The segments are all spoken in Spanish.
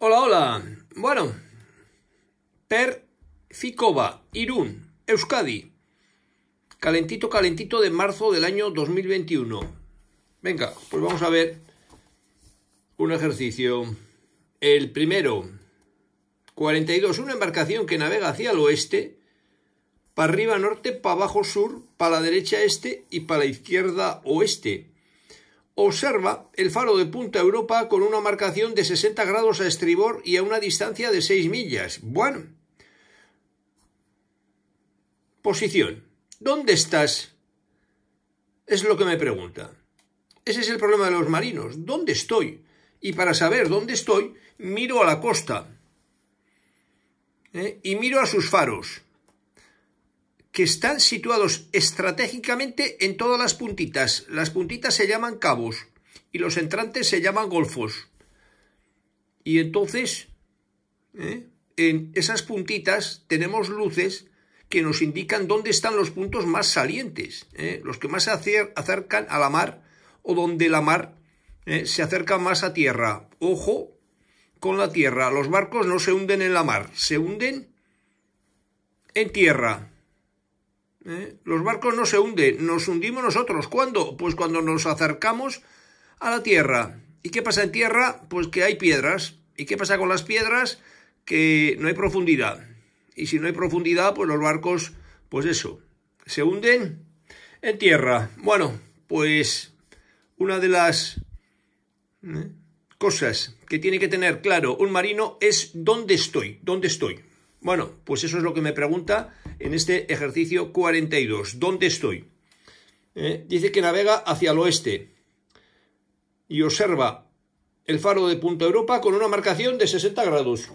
Hola, hola. Bueno, Per Ficova, Irún, Euskadi. Calentito, calentito de marzo del año 2021. Venga, pues vamos a ver un ejercicio. El primero, 42. Una embarcación que navega hacia el oeste, para arriba norte, para abajo sur, para la derecha este y para la izquierda oeste observa el faro de Punta Europa con una marcación de 60 grados a estribor y a una distancia de 6 millas. Bueno. Posición. ¿Dónde estás? Es lo que me pregunta. Ese es el problema de los marinos. ¿Dónde estoy? Y para saber dónde estoy, miro a la costa. ¿eh? Y miro a sus faros que están situados estratégicamente en todas las puntitas. Las puntitas se llaman cabos y los entrantes se llaman golfos. Y entonces, ¿eh? en esas puntitas tenemos luces que nos indican dónde están los puntos más salientes, ¿eh? los que más se acercan a la mar o donde la mar ¿eh? se acerca más a tierra. Ojo con la tierra, los barcos no se hunden en la mar, se hunden en tierra. ¿Eh? Los barcos no se hunden, nos hundimos nosotros. ¿Cuándo? Pues cuando nos acercamos a la tierra. ¿Y qué pasa en tierra? Pues que hay piedras. ¿Y qué pasa con las piedras? Que no hay profundidad. Y si no hay profundidad, pues los barcos, pues eso, se hunden en tierra. Bueno, pues una de las ¿eh? cosas que tiene que tener claro un marino es dónde estoy, dónde estoy. Bueno, pues eso es lo que me pregunta en este ejercicio 42. ¿Dónde estoy? Eh, dice que navega hacia el oeste y observa el faro de Punta Europa con una marcación de 60 grados.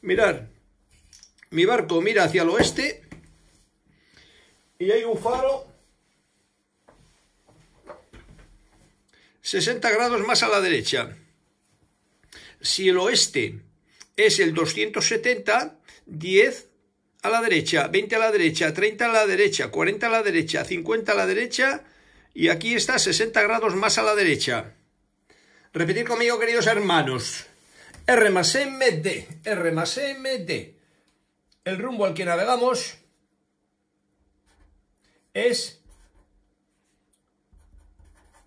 Mirad, mi barco mira hacia el oeste y hay un faro 60 grados más a la derecha. Si el oeste es el 270, 10 a la derecha, 20 a la derecha, 30 a la derecha, 40 a la derecha, 50 a la derecha y aquí está 60 grados más a la derecha. Repetir conmigo, queridos hermanos. R más M, D. R más M, D. El rumbo al que navegamos es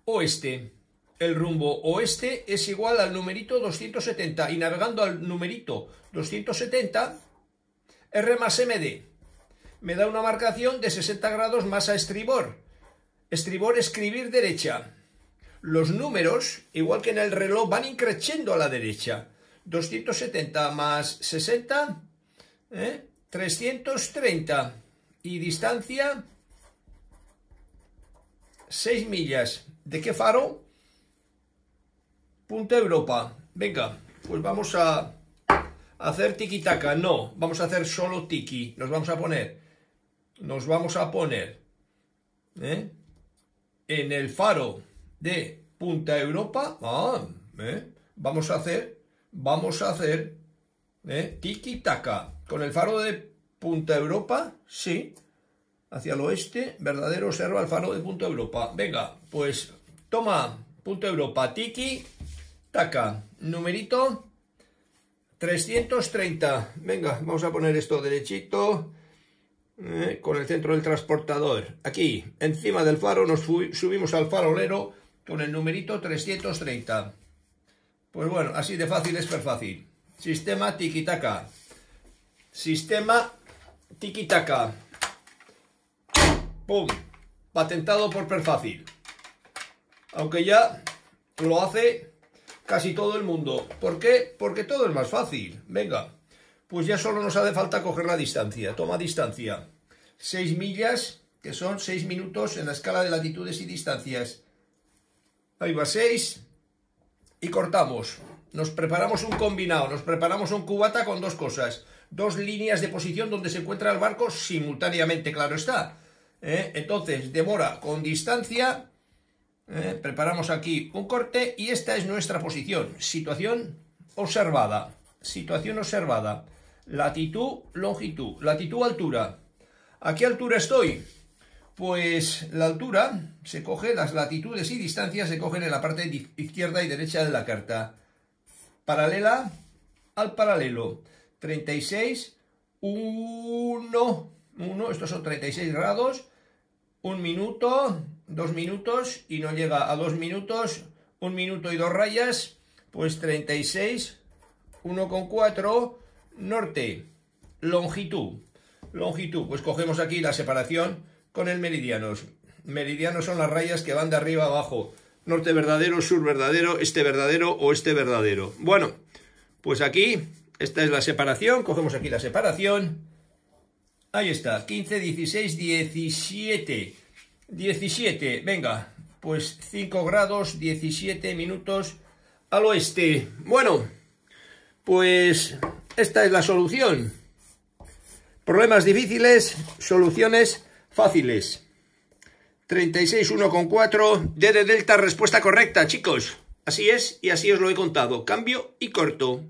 oeste. El rumbo oeste es igual al numerito 270 y navegando al numerito 270 R más MD. Me da una marcación de 60 grados más a estribor. Estribor escribir derecha. Los números, igual que en el reloj, van increciendo a la derecha. 270 más 60, 330. ¿eh? Y distancia 6 millas. ¿De qué faro? Punta Europa. Venga, pues vamos a hacer tiki-taka, no, vamos a hacer solo tiki, nos vamos a poner, nos vamos a poner ¿eh? en el faro de Punta Europa, ah, ¿eh? vamos a hacer, vamos a hacer ¿eh? tiki-taka, con el faro de Punta Europa, sí, hacia el oeste, verdadero observa el faro de Punta Europa, venga, pues toma, Punta Europa, tiki, taka, numerito 330. Venga, vamos a poner esto derechito. Eh, con el centro del transportador. Aquí, encima del faro, nos subimos al farolero con el numerito 330. Pues bueno, así de fácil es fácil. Sistema tiquitaca. Sistema tiquitaca. ¡Pum! Patentado por Perfácil. Aunque ya lo hace casi todo el mundo. ¿Por qué? Porque todo es más fácil. Venga, pues ya solo nos hace falta coger la distancia. Toma distancia. 6 millas, que son seis minutos en la escala de latitudes y distancias. Ahí va 6. Y cortamos. Nos preparamos un combinado, nos preparamos un cubata con dos cosas. Dos líneas de posición donde se encuentra el barco simultáneamente, claro está. ¿Eh? Entonces, demora con distancia eh, preparamos aquí un corte y esta es nuestra posición. Situación observada. Situación observada. Latitud, longitud. Latitud, altura. ¿A qué altura estoy? Pues la altura se coge, las latitudes y distancias se cogen en la parte izquierda y derecha de la carta. Paralela al paralelo. 36, 1, 1, estos son 36 grados, un minuto, dos minutos y no llega a dos minutos, un minuto y dos rayas, pues 36, 1,4, norte, longitud, longitud, pues cogemos aquí la separación con el meridiano. meridianos son las rayas que van de arriba a abajo, norte verdadero, sur verdadero, este verdadero o este verdadero, bueno, pues aquí, esta es la separación, cogemos aquí la separación, ahí está, 15, 16, 17, 17, venga, pues 5 grados, 17 minutos al oeste. Bueno, pues esta es la solución. Problemas difíciles, soluciones fáciles. cuatro D de delta, respuesta correcta, chicos. Así es y así os lo he contado. Cambio y corto.